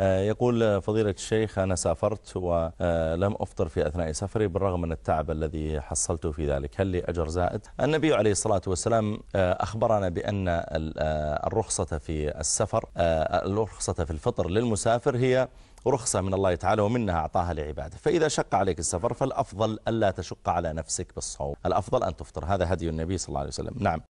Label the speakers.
Speaker 1: آه، يقول فضيلة الشيخ أنا سافرت ولم آه، أفطر في أثناء سفري بالرغم من التعب الذي حصلته في ذلك هل لي أجر زائد؟ النبي عليه الصلاة والسلام آه، أخبرنا بأن الرخصة في السفر الرخصة في الفطر للمسافر هي رخصة من الله تعالى ومنها أعطاها لعباده فإذا شق عليك السفر فالأفضل ألا تشق على نفسك بالصوم الأفضل أن تفطر هذا هدي النبي صلى الله عليه وسلم نعم